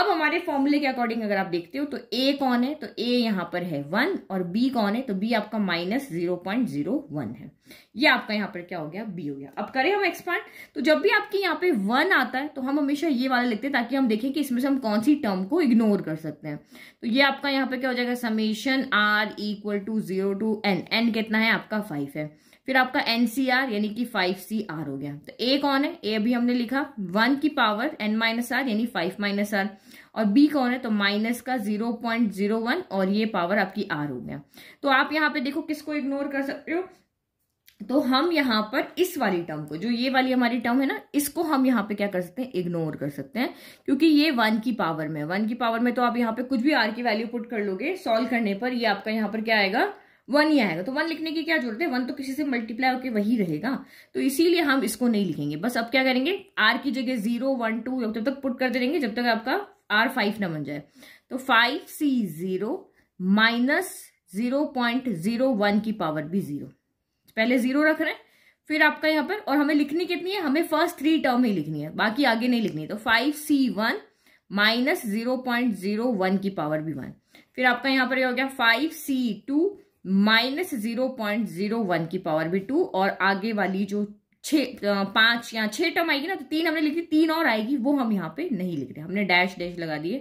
अब हमारे फॉर्मूले के अकॉर्डिंग अगर आप देखते हो तो ए कौन है तो ए यहाँ पर है वन और बी कौन है तो बी आपका minus zero point zero one है ये आपका यहाँ पर क्या हो गया बी हो गया अब करें हम एक्सपांड तो जब भी आपके यहाँ पे वन आता है तो हम हमेशा ये वाला लिखते हैं ताकि हम देखें कि इसमें से हम कौन सी टर्म को इग्नोर कर सकते हैं तो ये आपका यहाँ पर क्या हो जाएगा summation r equal to zero to n n कितना है आपका फाइव है फिर आपका एनसीआर यानी कि फाइव सी आर हो गया तो ए कौन है ए अभी हमने लिखा वन की पावर एन माइनस आर यानी फाइव माइनस आर और बी कौन है तो माइनस का जीरो पॉइंट जीरो वन और ये पावर आपकी आर हो गया तो आप यहाँ पे देखो किसको इग्नोर कर सकते हो तो हम यहाँ पर इस वाली टर्म को जो ये वाली हमारी टर्म है ना इसको हम यहाँ पे क्या कर सकते हैं इग्नोर कर सकते हैं क्योंकि ये वन की पावर में वन की पावर में तो आप यहाँ पे कुछ भी आर की वैल्यू पुट कर लोगे सॉल्व करने पर ये आपका यहाँ पर क्या आएगा वन ही आएगा तो वन लिखने की क्या जरूरत है वन तो किसी से मल्टीप्लाई होकर वही रहेगा तो इसीलिए हम इसको नहीं लिखेंगे बस अब क्या करेंगे आर की जगह जीरो वन टू जब तक पुट करते देंगे जब तक आपका आर फाइव ना बन जाए तो five c zero minus zero point zero one की पावर भी जीरो पहले जीरो रख रहे हैं फिर आपका यहां पर और हमें लिखनी कितनी है हमें फर्स्ट थ्री टर्म ही लिखनी है बाकी आगे नहीं लिखनी है तो five c one minus zero point zero one की पावर भी वन फिर आपका यहां पर हो गया five c two minus zero point zero one की पावर भी टू और आगे वाली जो छ पांच या छह टर्म आएगी ना तो तीन हमने लिखी तीन और आएगी वो हम यहाँ पे नहीं लिख रहे हमने डैश डैश लगा दिए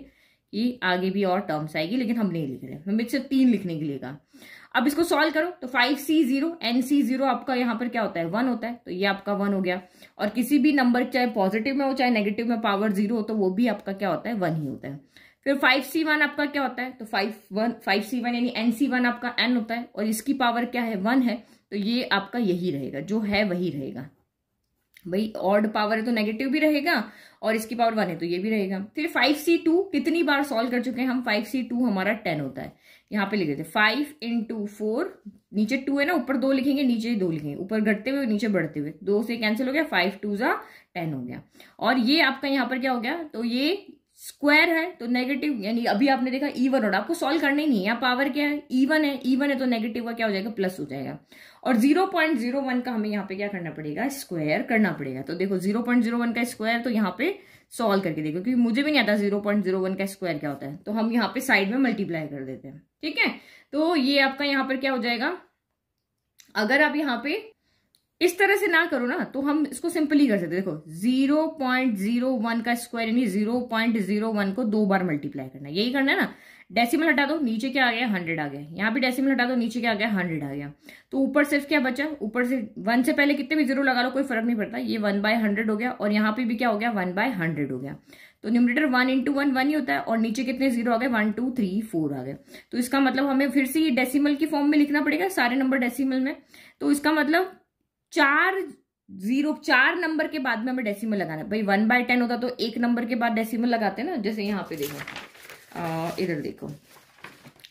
कि आगे भी और टर्म्स आएगी लेकिन हम नहीं लिख रहे हमें सिर्फ तीन लिखने के लिए कहा अब इसको सॉल्व करो तो फाइव सी जीरो एन सी जीरो आपका यहाँ पर क्या होता है वन होता है तो ये आपका वन हो गया और किसी भी नंबर चाहे पॉजिटिव में हो चाहे नेगेटिव में पावर जीरो हो तो वो भी आपका क्या होता है वन ही होता है फिर फाइव सी वन आपका क्या होता है तो five one five c one यानी एन सी वन आपका एन होता है और इसकी पावर क्या है वन है तो ये आपका यही रहेगा जो है वही रहेगा भाई ऑर्ड पावर है तो नेगेटिव भी रहेगा और इसकी पावर वन है तो ये भी रहेगा फिर फाइव सी टू कितनी बार सॉल्व कर चुके हैं हम फाइव सी टू हमारा टेन होता है यहाँ पे लिख देते फाइव इन टू फोर नीचे टू है ना ऊपर दो लिखेंगे नीचे दो लिखेंगे ऊपर घटते हुए नीचे बढ़ते हुए दो से कैंसिल हो गया फाइव टू ज़ा टेन हो गया और ये आपका यहाँ पर क्या हो गया तो ये स्क्वायर है तो नेगेटिव यानी अभी आपने देखा ईवन e और आपको सॉल्व करना ही नहीं है पावर क्या है ईवन e है ईवन e है तो नेगेटिव का क्या हो जाएगा प्लस हो जाएगा और 0.01 का हमें यहाँ पे क्या करना पड़ेगा स्क्वायर करना पड़ेगा तो देखो 0.01 का स्क्वायर तो यहाँ पे सॉल्व करके देखो क्योंकि मुझे भी नहीं आता वन का स्क्वायर क्या होता है तो हम यहाँ पे साइड में मल्टीप्लाई कर देते हैं ठीक है तो ये आपका यहाँ पर क्या हो जाएगा अगर आप यहाँ पे इस तरह से ना करो ना तो हम इसको सिंपली कर सकते देखो जीरो पॉइंट जीरो वन का स्क्वायर यानी जीरो पॉइंट जीरो वन को दो बार मल्टीप्लाई करना यही करना है ना डेसिमल हटा दो नीचे क्या आ गया हंड्रेड आ गया यहाँ भी डेसिमल हटा दो नीचे क्या आ गया हंड्रेड आ गया तो ऊपर सिर्फ क्या बचा ऊपर से वन से पहले कितने भी जीरो लगा लो कोई फर्क नहीं पड़ता ये वन बाय हंड्रेड हो गया और यहाँ पे भी क्या हो गया वन बाय हंड्रेड हो गया तो numerator one into one one ही होता है और नीचे कितने जीरो आ गए वन टू थ्री फोर आ गए तो इसका मतलब हमें फिर से ये डेसिमल की फॉर्म में लिखना पड़ेगा सारे नंबर डेसिमल में तो इसका मतलब चार जीरो चार नंबर के बाद में हमें डेसिमल लगाना है भाई वन बाय टेन होता तो एक नंबर के बाद डेसिमल लगाते हैं ना जैसे यहाँ पे देखो इधर देखो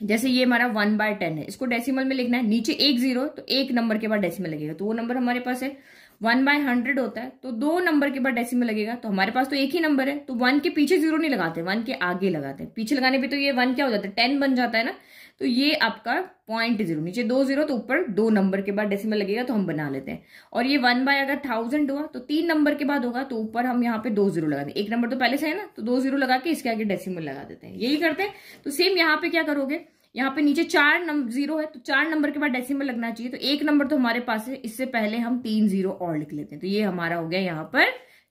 जैसे ये हमारा वन बाय टेन है इसको डेसिमल में लिखना है नीचे एक जीरो तो एक नंबर के बाद डेसिमल लगेगा तो वो नंबर हमारे पास है वन बाय हंड्रेड होता है तो दो नंबर के बाद डेसिमल लगेगा तो हमारे पास तो एक ही नंबर है तो वन के पीछे जीरो नहीं लगाते वन के आगे लगाते हैं पीछे लगाने पे तो ये वन क्या हो जाता है टेन बन जाता है ना तो ये आपका पॉइंट जीरो नीचे दो जीरो तो ऊपर दो नंबर के बाद डेसिमल लगेगा तो हम बना लेते हैं और ये वन बाय अगर थाउजेंड हुआ तो तीन नंबर के बाद होगा तो ऊपर हम यहाँ पे दो जीरो लगा एक नंबर तो पहले से है ना तो दो जीरो लगा के इसके आगे डेसीमल लगा देते हैं यही करते हैं तो सेम यहाँ पे क्या करोगे यहाँ पे नीचे चार नंबर जीरो है तो चार नंबर के बाद डेसिमल लगना चाहिए तो एक नंबर तो हमारे पास है इससे पहले हम तीन जीरो और लिख लेते हैं तो ये हमारा हो गया यहाँ पर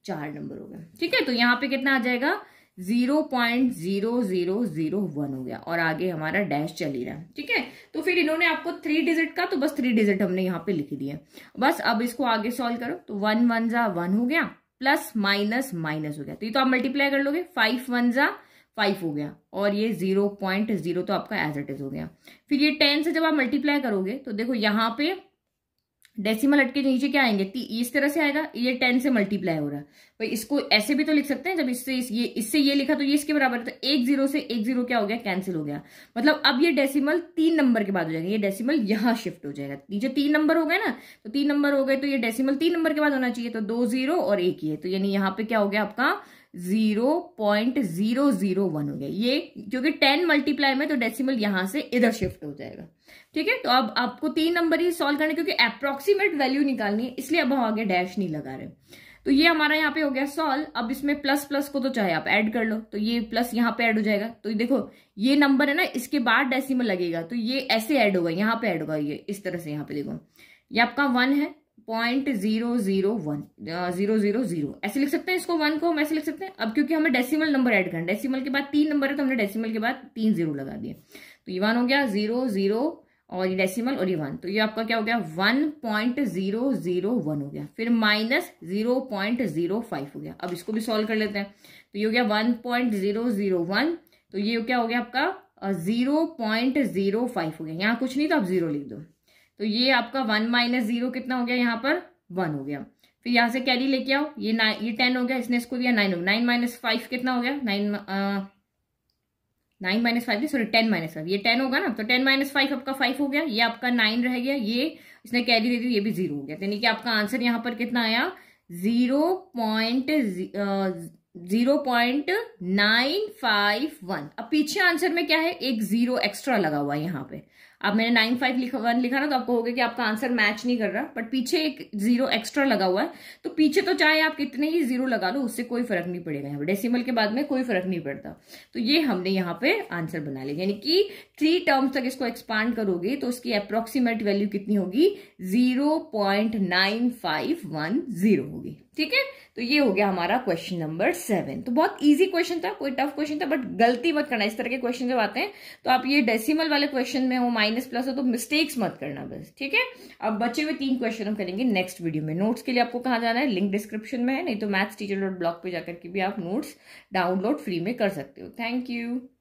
चार नंबर हो गया ठीक है तो यहाँ पे कितना आ जाएगा zero point zero zero zero one हो गया और आगे हमारा डैश चल ही रहा है ठीक है तो फिर इन्होंने आपको थ्री डिजिट का तो बस थ्री डिजिट हमने यहाँ पे लिख दिया बस अब इसको आगे सॉल्व करो तो वन वन जा वन हो गया प्लस माइनस माइनस हो गया तो ये तो आप मल्टीप्लाई कर लोगे फाइव वन जा फाइव हो गया और ये जीरो पॉइंट जीरो तो आपका एज इट इज हो गया फिर ये टेन से जब आप मल्टीप्लाई करोगे तो देखो यहाँ पे डेसिमल हटके नीचे क्या आएंगे इस तरह से आएगा ये टेन से मल्टीप्लाई हो रहा है भाई इसको ऐसे भी तो लिख सकते हैं जब इससे इस, ये इससे ये लिखा तो ये इसके बराबर है तो एक जीरो से एक जीरो क्या हो गया कैंसिल हो गया मतलब अब ये डेसिमल तीन नंबर के बाद हो जाएगा ये डेसिमल यहाँ शिफ्ट हो जाएगा नीचे तीन नंबर हो गए ना तो तीन नंबर हो गए तो ये डेसिमल तीन नंबर के बाद होना चाहिए तो दो जीरो और एक ही है तो यानी यहाँ पे क्या हो गया आपका zero point zero zero one हो गया ये क्योंकि टेन मल्टीप्लाई में तो डेसिमल यहां से इधर शिफ्ट हो जाएगा ठीक है तो अब आपको तीन नंबर ही सॉल्व करने क्योंकि अप्रोक्सीमेट वैल्यू निकालनी है इसलिए अब हम आगे डैश नहीं लगा रहे तो ये हमारा यहाँ पे हो गया सॉल्व अब इसमें प्लस प्लस को तो चाहे आप ऐड कर लो तो ये प्लस यहाँ पे ऐड हो जाएगा तो देखो ये नंबर है ना इसके बाद डेसिमल लगेगा तो ये ऐसे ऐड होगा यहाँ पे ऐड होगा ये इस तरह से यहाँ पे देखो ये आपका वन है point zero zero one zero zero zero ऐसे लिख सकते हैं इसको वन को हम ऐसे लिख सकते हैं अब क्योंकि हमें डेसिमल नंबर ऐड करना डेसिमल के बाद तीन नंबर है तो हमने डेसिमल के बाद तीन जीरो लगा दिए तो ये वन हो गया जीरो जीरो और ये डेसिमल और ये वन तो ये आपका क्या हो गया one point zero zero one हो गया फिर minus zero point zero five हो गया अब इसको भी सॉल्व कर लेते हैं तो ये हो गया one point zero zero one तो ये क्या हो गया आपका जीरो पॉइंट जीरो फाइव हो गया यहाँ कुछ नहीं तो आप जीरो लिख दो तो ये आपका वन माइनस जीरो कितना हो गया यहाँ पर वन हो गया फिर यहाँ से कैरी लेके आओ ये नाइन ये टेन हो गया इसने इसको दिया नाइन हो गया नाइन माइनस फाइव कितना हो गया nine nine minus five sorry ten minus five ये टेन होगा ना तो टेन माइनस फाइव आपका फाइव हो गया ये आपका नाइन रह गया ये इसने कैरी दे दी ये भी जीरो हो गया यानी कि आपका आंसर यहाँ पर कितना आया zero point zero point nine five one अब पीछे आंसर में क्या है एक जीरो एक्स्ट्रा लगा हुआ है यहाँ पे अब मैंने नाइन फाइव लिखा वन लिखा ना तो आपको होगा कि आपका आंसर मैच नहीं कर रहा बट पीछे एक जीरो एक्स्ट्रा लगा हुआ है तो पीछे तो चाहे आप कितने ही जीरो लगा लो उससे कोई फर्क नहीं पड़ेगा यहाँ पर डेसिमल के बाद में कोई फर्क नहीं पड़ता तो ये हमने यहाँ पे आंसर बना लिया यानी कि थ्री टर्म्स तक इसको एक्सपांड करोगे तो उसकी अप्रोक्सीमेट वैल्यू कितनी होगी जीरो होगी ठीक है तो ये हो गया हमारा क्वेश्चन नंबर सेवन तो बहुत इजी क्वेश्चन था कोई टफ क्वेश्चन था बट गलती मत करना इस तरह के क्वेश्चन जब आते हैं तो आप ये डेसिमल वाले क्वेश्चन में हो माइनस प्लस हो तो मिस्टेक्स मत करना बस ठीक है अब बचे हुए तीन क्वेश्चन हम करेंगे नेक्स्ट वीडियो में नोट्स के लिए आपको कहाँ जाना है लिंक डिस्क्रिप्शन में है नहीं तो मैथ्स टीचर डॉट ब्लॉग पर जाकर के भी आप नोट्स डाउनलोड फ्री में कर सकते हो थैंक यू